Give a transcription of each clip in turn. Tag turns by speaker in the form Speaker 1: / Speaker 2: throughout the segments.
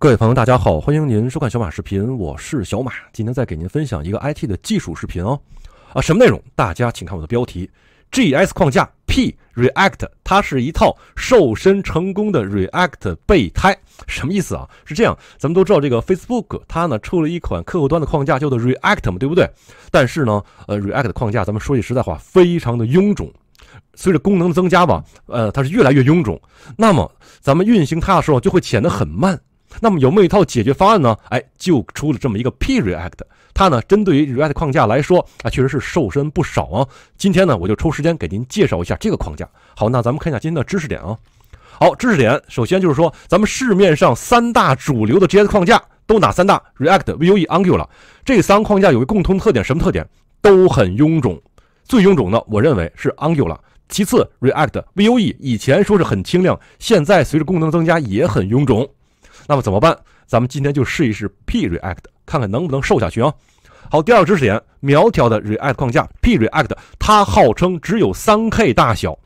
Speaker 1: 各位朋友，大家好，欢迎您收看小马视频，我是小马，今天再给您分享一个 IT 的技术视频哦。啊，什么内容？大家请看我的标题：GS 框架 P React，它是一套瘦身成功的 React 备胎，什么意思啊？是这样，咱们都知道这个 Facebook 它呢出了一款客户端的框架，叫做 React 嘛，对不对？但是呢，呃，React 的框架，咱们说句实在话，非常的臃肿。随着功能的增加吧，呃，它是越来越臃肿。那么，咱们运行它的时候就会显得很慢。那么有没有一套解决方案呢？哎，就出了这么一个 P React，它呢针对于 React 框架来说啊，确实是瘦身不少啊。今天呢，我就抽时间给您介绍一下这个框架。好，那咱们看一下今天的知识点啊。好，知识点首先就是说，咱们市面上三大主流的 JS 框架都哪三大？React、Vue、Angular 这三个框架有个共同特点，什么特点？都很臃肿。最臃肿的，我认为是 Angular。其次，React、Vue 以前说是很轻量，现在随着功能增加也很臃肿。那么怎么办？咱们今天就试一试 P React，看看能不能瘦下去啊！好，第二个知识点，苗条的 React 框架 P React，它号称只有 3K 大小，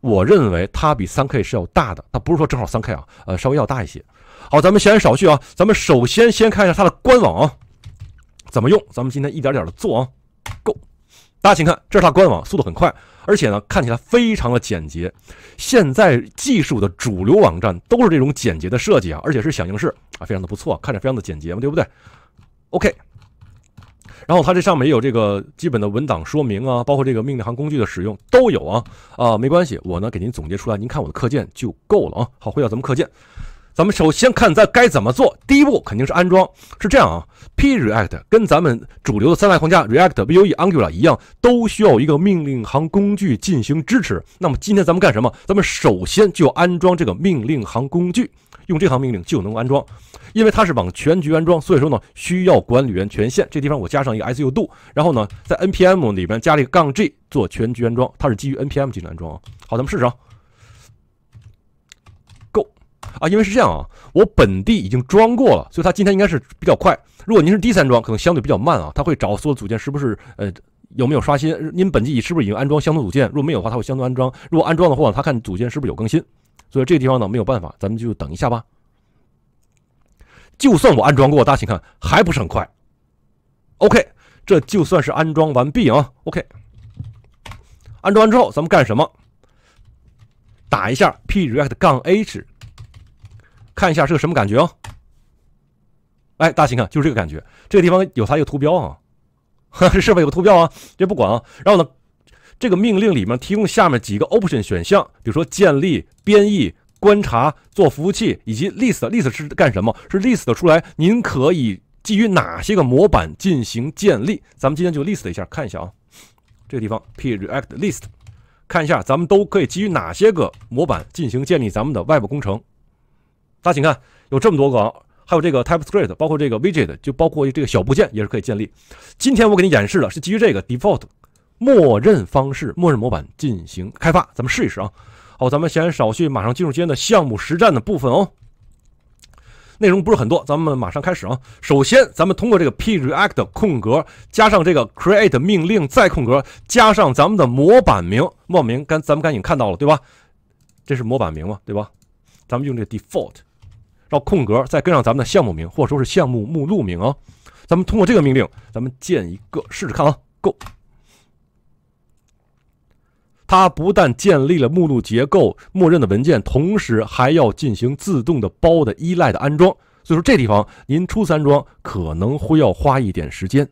Speaker 1: 我认为它比 3K 是要大的，它不是说正好 3K 啊，呃，稍微要大一些。好，咱们闲言少叙啊，咱们首先先看一下它的官网啊，怎么用？咱们今天一点点的做啊，Go，大家请看，这是它官网，速度很快。而且呢，看起来非常的简洁。现在技术的主流网站都是这种简洁的设计啊，而且是响应式啊，非常的不错，看着非常的简洁嘛，对不对？OK，然后它这上面也有这个基本的文档说明啊，包括这个命令行工具的使用都有啊。啊，没关系，我呢给您总结出来，您看我的课件就够了啊。好，回到咱们课件。咱们首先看在该怎么做，第一步肯定是安装，是这样啊。P React 跟咱们主流的三大框架 React、Vue、Angular 一样，都需要一个命令行工具进行支持。那么今天咱们干什么？咱们首先就安装这个命令行工具，用这行命令就能安装，因为它是往全局安装，所以说呢需要管理员权限。这地方我加上一个 sudo，然后呢在 npm 里边加了一个杠 g 做全局安装，它是基于 npm 进行安装。好，咱们试试。啊。啊，因为是这样啊，我本地已经装过了，所以它今天应该是比较快。如果您是第三装，可能相对比较慢啊，它会找所有组件是不是呃有没有刷新，您本地是不是已经安装相同组件？如果没有的话，它会相同安装；如果安装的话，它看组件是不是有更新。所以这个地方呢没有办法，咱们就等一下吧。就算我安装过，大家请看，还不是很快。OK，这就算是安装完毕啊。OK，安装完之后咱们干什么？打一下 Preact 杠 H。看一下是个什么感觉哦！哎，大家请看，就是这个感觉。这个地方有它一个图标啊，是不是有个图标啊？这不管啊。然后呢，这个命令里面提供下面几个 option 选项，比如说建立、编译、观察、做服务器，以及 list。list 是干什么？是 list 出来，您可以基于哪些个模板进行建立？咱们今天就 list 一下，看一下啊。这个地方 p react list，看一下咱们都可以基于哪些个模板进行建立咱们的外部工程。大家请看，有这么多个，还有这个 TypeScript，包括这个 Widget，就包括这个小部件也是可以建立。今天我给你演示的是基于这个 Default 默认方式、默认模板进行开发。咱们试一试啊。好，咱们闲言少叙，马上进入今天的项目实战的部分哦。内容不是很多，咱们马上开始啊。首先，咱们通过这个 p react 空格加上这个 create 命令，再空格加上咱们的模板名，莫名，刚咱们赶紧看到了对吧？这是模板名嘛，对吧？咱们用这个 Default。到空格，再跟上咱们的项目名，或者说是项目目录名啊。咱们通过这个命令，咱们建一个试试看啊。Go，它不但建立了目录结构、默认的文件，同时还要进行自动的包的依赖的安装。所以说这地方您初三装可能会要花一点时间。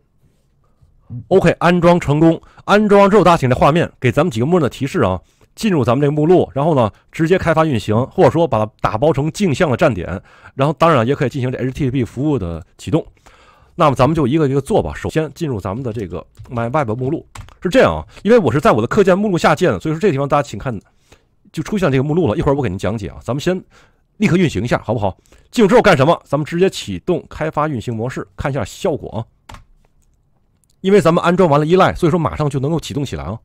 Speaker 1: OK，安装成功，安装之后大家请在画面给咱们几个默认的提示啊。进入咱们这个目录，然后呢，直接开发运行，或者说把它打包成镜像的站点，然后当然也可以进行这 HTTP 服务的启动。那么咱们就一个一个做吧。首先进入咱们的这个 myweb 目录，是这样啊，因为我是在我的课件目录下建的，所以说这地方大家请看，就出现这个目录了。一会儿我给您讲解啊。咱们先立刻运行一下，好不好？进入之后干什么？咱们直接启动开发运行模式，看一下效果啊。因为咱们安装完了依赖，所以说马上就能够启动起来啊。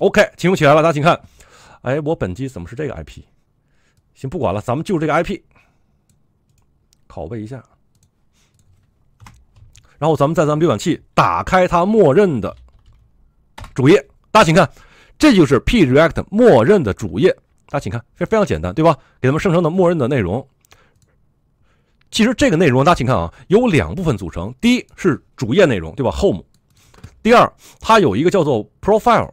Speaker 1: OK，启动起来了，大家请看。哎，我本机怎么是这个 IP？行，不管了，咱们就这个 IP，拷贝一下。然后咱们在咱们浏览器打开它默认的主页，大家请看，这就是 P-React 默认的主页，大家请看，非非常简单，对吧？给他们生成的默认的内容。其实这个内容，大家请看啊，有两部分组成：第一是主页内容，对吧？Home。第二，它有一个叫做 Profile。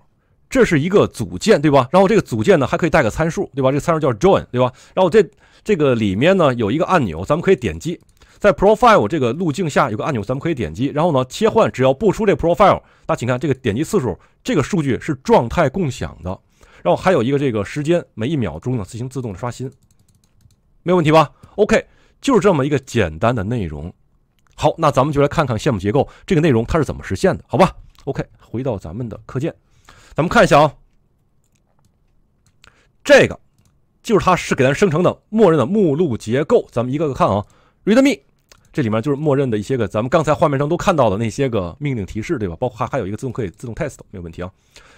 Speaker 1: 这是一个组件，对吧？然后这个组件呢还可以带个参数，对吧？这个参数叫 join，对吧？然后这这个里面呢有一个按钮，咱们可以点击。在 profile 这个路径下有个按钮，咱们可以点击。然后呢切换，只要不出这 profile，大家请看这个点击次数，这个数据是状态共享的。然后还有一个这个时间，每一秒钟呢自行自动的刷新，没有问题吧？OK，就是这么一个简单的内容。好，那咱们就来看看项目结构这个内容它是怎么实现的，好吧？OK，回到咱们的课件。咱们看一下啊，这个就是它是给咱生成的默认的目录结构。咱们一个个看啊，README 这里面就是默认的一些个咱们刚才画面上都看到的那些个命令提示，对吧？包括还还有一个自动可以自动 test 没有问题啊。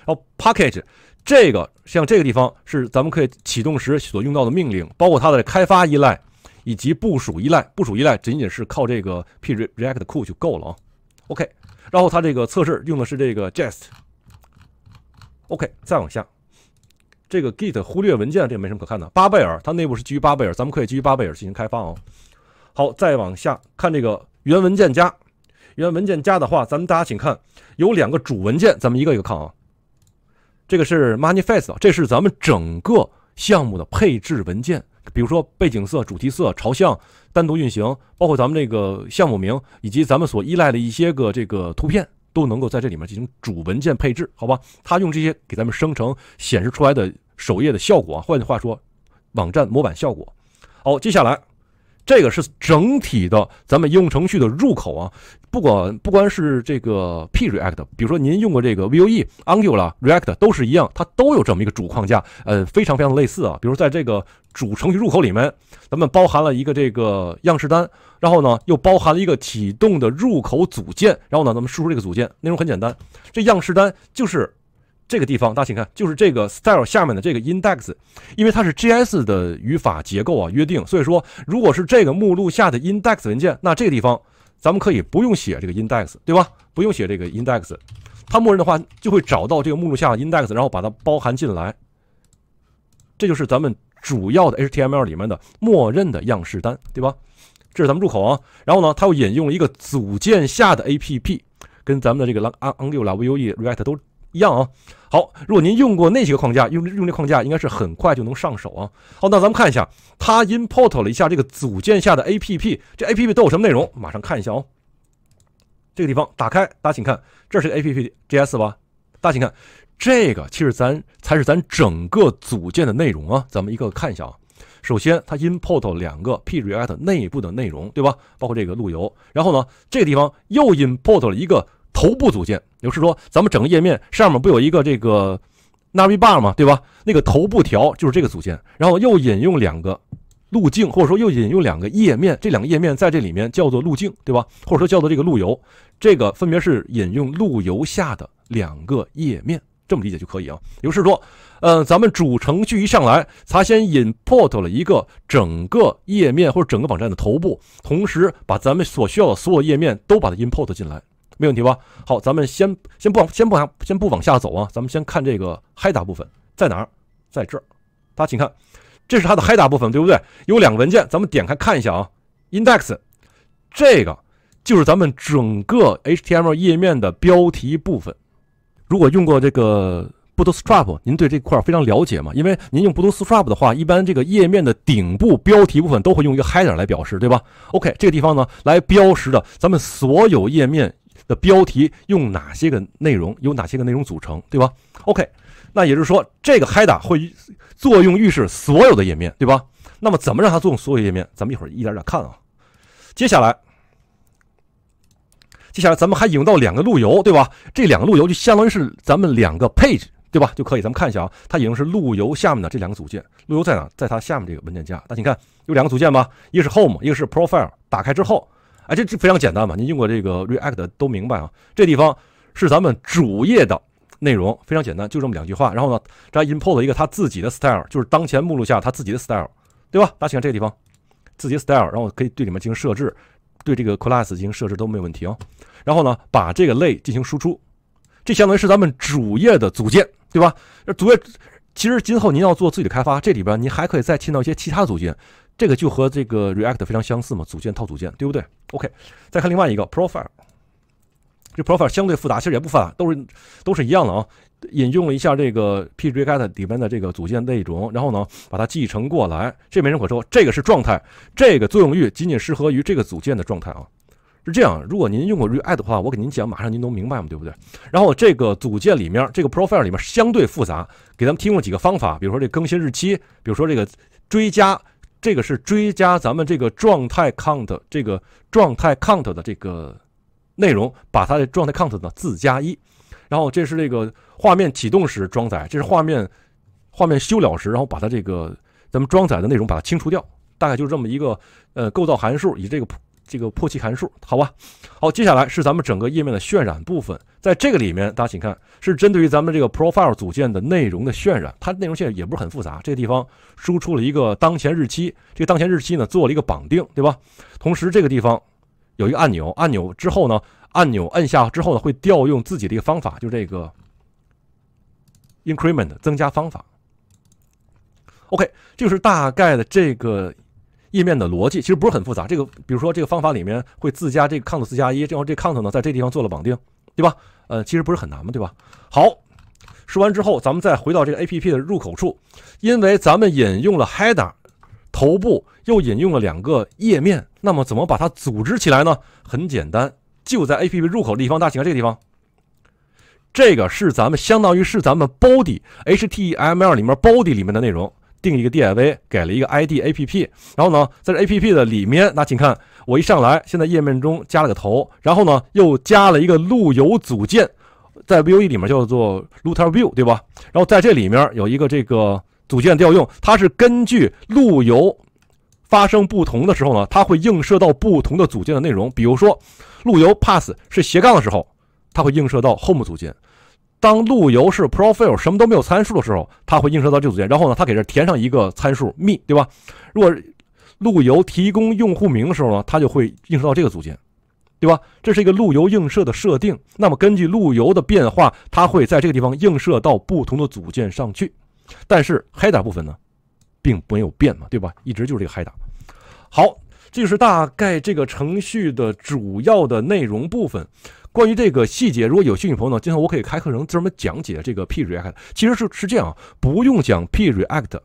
Speaker 1: 然后 package 这个像这个地方是咱们可以启动时所用到的命令，包括它的开发依赖以及部署依赖。部署依赖仅仅是靠这个 P React 库就够了啊。OK，然后它这个测试用的是这个 jest。OK，再往下，这个 Git 忽略文件这没什么可看的。巴贝尔它内部是基于巴贝尔，咱们可以基于巴贝尔进行开发哦。好，再往下看这个源文件夹，源文件夹的话，咱们大家请看有两个主文件，咱们一个一个看啊。这个是 manifest，这是咱们整个项目的配置文件，比如说背景色、主题色、朝向、单独运行，包括咱们这个项目名以及咱们所依赖的一些个这个图片。都能够在这里面进行主文件配置，好吧？它用这些给咱们生成显示出来的首页的效果，啊，换句话说，网站模板效果。好，接下来这个是整体的咱们应用程序的入口啊，不管不光是这个 P React，比如说您用过这个 Vue、Angular、React 都是一样，它都有这么一个主框架，呃，非常非常类似啊。比如在这个。主程序入口里面，咱们包含了一个这个样式单，然后呢又包含了一个启动的入口组件，然后呢咱们输出这个组件内容很简单，这样式单就是这个地方，大家请看，就是这个 style 下面的这个 index，因为它是 GS 的语法结构啊约定，所以说如果是这个目录下的 index 文件，那这个地方咱们可以不用写这个 index，对吧？不用写这个 index，它默认的话就会找到这个目录下的 index，然后把它包含进来，这就是咱们。主要的 HTML 里面的默认的样式单，对吧？这是咱们入口啊。然后呢，它又引用了一个组件下的 APP，跟咱们的这个 Angular、Vue、React 都一样啊。好，如果您用过那些个框架，用用这框架应该是很快就能上手啊。好，那咱们看一下，它 import 了一下这个组件下的 APP，这 APP 都有什么内容？马上看一下哦。这个地方打开，大家请看，这是 APP.js 吧？大家请看。这个其实咱才是咱整个组件的内容啊！咱们一个个看一下啊。首先，它 import 两个 React 内部的内容，对吧？包括这个路由。然后呢，这个地方又 import 了一个头部组件，也就是说，咱们整个页面上面不有一个这个 NavBar 嘛，对吧？那个头部条就是这个组件。然后又引用两个路径，或者说又引用两个页面，这两个页面在这里面叫做路径，对吧？或者说叫做这个路由，这个分别是引用路由下的两个页面。这么理解就可以啊，也就是说，呃，咱们主程序一上来，它先 import 了一个整个页面或者整个网站的头部，同时把咱们所需要的所有页面都把它 import 进来，没问题吧？好，咱们先先不往先不往先不往下走啊，咱们先看这个 hi 大部分在哪儿？在这儿，大家请看，这是它的 hi 大部分，对不对？有两个文件，咱们点开看一下啊。index 这个就是咱们整个 HTML 页面的标题部分。如果用过这个 Bootstrap，您对这块非常了解嘛？因为您用 Bootstrap 的话，一般这个页面的顶部标题部分都会用一个 Header 来表示，对吧？OK，这个地方呢，来标识的咱们所有页面的标题用哪些个内容，有哪些个内容组成，对吧？OK，那也就是说，这个 Header 会作用预示所有的页面，对吧？那么怎么让它作用所有页面？咱们一会儿一点点看啊。接下来。接下来咱们还引用到两个路由，对吧？这两个路由就相当于是咱们两个配置，对吧？就可以，咱们看一下啊，它引用是路由下面的这两个组件，路由在哪？在它下面这个文件夹。那你看有两个组件吧，一个是 Home，一个是 Profile。打开之后，哎，这这非常简单嘛。您用过这个 React 都明白啊。这地方是咱们主页的内容，非常简单，就这么两句话。然后呢，这 import 一个它自己的 style，就是当前目录下它自己的 style，对吧？大家请看这个地方，自己的 style，然后可以对里面进行设置。对这个 class 进行设置都没有问题哦。然后呢，把这个类进行输出，这相当于是咱们主页的组件，对吧？那主页其实今后您要做自己的开发，这里边您还可以再嵌到一些其他组件，这个就和这个 React 非常相似嘛，组件套组件，对不对？OK，再看另外一个 profile。这 profile 相对复杂，其实也不复杂，都是都是一样的啊。引用了一下这个 p r e a t 里面的这个组件内容，然后呢把它继承过来，这没人可说。这个是状态，这个作用域仅仅适合于这个组件的状态啊，是这样。如果您用过 react 的话，我给您讲，马上您能明白嘛，对不对？然后这个组件里面，这个 profile 里面相对复杂，给咱们提供了几个方法，比如说这更新日期，比如说这个追加，这个是追加咱们这个状态 count 这个状态 count 的这个。内容把它的状态 count 呢自加一，然后这是这个画面启动时装载，这是画面画面休了时，然后把它这个咱们装载的内容把它清除掉，大概就是这么一个呃构造函数以及这个这个破弃函数，好吧？好，接下来是咱们整个页面的渲染部分，在这个里面大家请看，是针对于咱们这个 profile 组件的内容的渲染，它内容其实也不是很复杂，这个地方输出了一个当前日期，这个当前日期呢做了一个绑定，对吧？同时这个地方。有一个按钮，按钮之后呢，按钮摁下之后呢，会调用自己的一个方法，就这个 increment 增加方法。OK，这就是大概的这个页面的逻辑，其实不是很复杂。这个比如说这个方法里面会自加这个 count 自加一，然后这 count 呢在这地方做了绑定，对吧？呃，其实不是很难嘛，对吧？好，说完之后，咱们再回到这个 APP 的入口处，因为咱们引用了 header。头部又引用了两个页面，那么怎么把它组织起来呢？很简单，就在 APP 入口的地方，大家看这个地方，这个是咱们相当于是咱们 body HTML 里面 body 里面的内容，定一个 DIV，给了一个 ID APP，然后呢，在这 APP 的里面，那请看我一上来，现在页面中加了个头，然后呢又加了一个路由组件，在 Vue 里面叫做 Router View，对吧？然后在这里面有一个这个。组件调用，它是根据路由发生不同的时候呢，它会映射到不同的组件的内容。比如说，路由 pass 是斜杠的时候，它会映射到 home 组件；当路由是 profile 什么都没有参数的时候，它会映射到这组件。然后呢，它给这填上一个参数 me，对吧？如果路由提供用户名的时候呢，它就会映射到这个组件，对吧？这是一个路由映射的设定。那么根据路由的变化，它会在这个地方映射到不同的组件上去。但是嗨打部分呢，并没有变嘛，对吧？一直就是这个嗨打。好，这就是大概这个程序的主要的内容部分。关于这个细节，如果有兴趣朋友呢，今后我可以开课程专门讲解这个 P React。其实是是这样啊，不用讲 P React。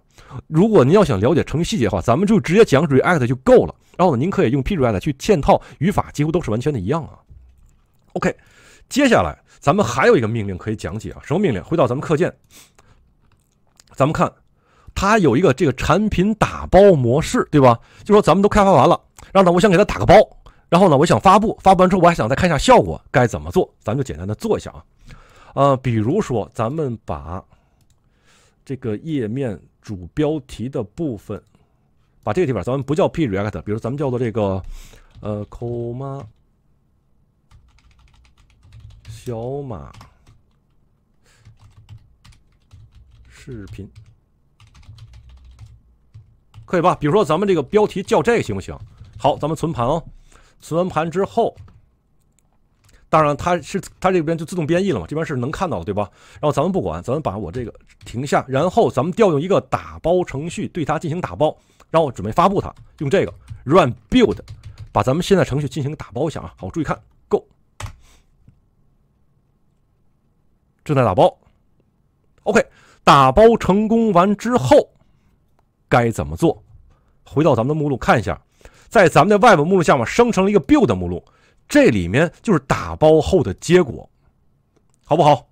Speaker 1: 如果您要想了解程序细节的话，咱们就直接讲 React 就够了。然后您可以用 P React 去嵌套，语法几乎都是完全的一样啊。OK，接下来咱们还有一个命令可以讲解啊，什么命令？回到咱们课件。咱们看，它有一个这个产品打包模式，对吧？就说咱们都开发完了，然后呢，我想给它打个包，然后呢，我想发布，发布完之后我还想再看一下效果，该怎么做？咱们就简单的做一下啊。呃，比如说咱们把这个页面主标题的部分，把这个地方咱们不叫 p react，比如咱们叫做这个呃，小马。视频可以吧？比如说咱们这个标题叫这个行不行？好，咱们存盘哦。存完盘之后，当然它是它这边就自动编译了嘛，这边是能看到的对吧？然后咱们不管，咱们把我这个停下，然后咱们调用一个打包程序对它进行打包，然后准备发布它，用这个 Run Build 把咱们现在程序进行打包一下啊。好，注意看，Go，正在打包，OK。打包成功完之后，该怎么做？回到咱们的目录看一下，在咱们的 Web 目录下面生成了一个 build 目录，这里面就是打包后的结果，好不好？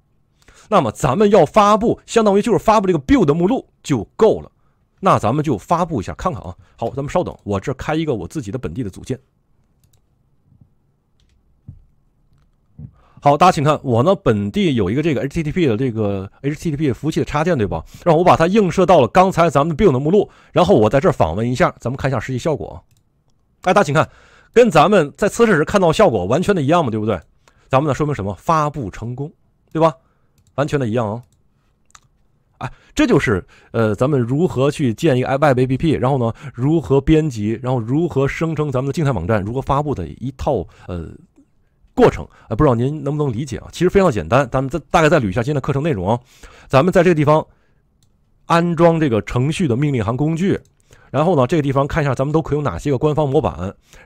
Speaker 1: 那么咱们要发布，相当于就是发布这个 build 目录就够了。那咱们就发布一下，看看啊。好，咱们稍等，我这开一个我自己的本地的组件。好，大家请看，我呢本地有一个这个 HTTP 的这个 HTTP 服务器的插件，对吧？让我把它映射到了刚才咱们 build 的目录，然后我在这儿访问一下，咱们看一下实际效果。哎，大家请看，跟咱们在测试时看到效果完全的一样嘛，对不对？咱们呢说明什么？发布成功，对吧？完全的一样啊。哎，这就是呃咱们如何去建一个 Web APP，然后呢如何编辑，然后如何生成咱们的静态网站，如何发布的一套呃。过程啊，不知道您能不能理解啊？其实非常的简单，咱们再大概再捋一下今天的课程内容啊。咱们在这个地方安装这个程序的命令行工具，然后呢，这个地方看一下咱们都可用哪些个官方模板，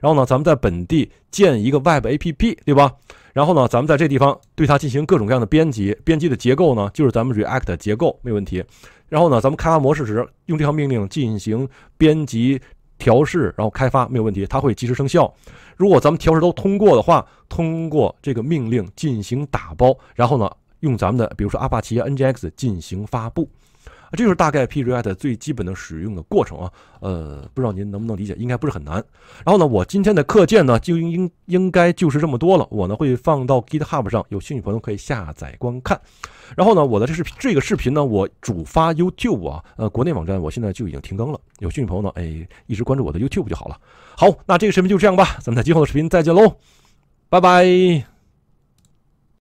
Speaker 1: 然后呢，咱们在本地建一个 Web APP，对吧？然后呢，咱们在这地方对它进行各种各样的编辑，编辑的结构呢就是咱们 React 的结构，没有问题。然后呢，咱们开发模式时用这条命令进行编辑调试，然后开发没有问题，它会及时生效。如果咱们调试都通过的话，通过这个命令进行打包，然后呢，用咱们的比如说阿帕奇 NGX 进行发布，啊，这就是大概 Preact 最基本的使用的过程啊。呃，不知道您能不能理解，应该不是很难。然后呢，我今天的课件呢就应应应该就是这么多了。我呢会放到 GitHub 上，有兴趣朋友可以下载观看。然后呢，我的这视频这个视频呢，我主发 YouTube 啊，呃，国内网站我现在就已经停更了。有兴趣朋友呢，哎，一直关注我的 YouTube 就好了。好，那这个视频就这样吧，咱们在今后的视频再见喽，拜拜。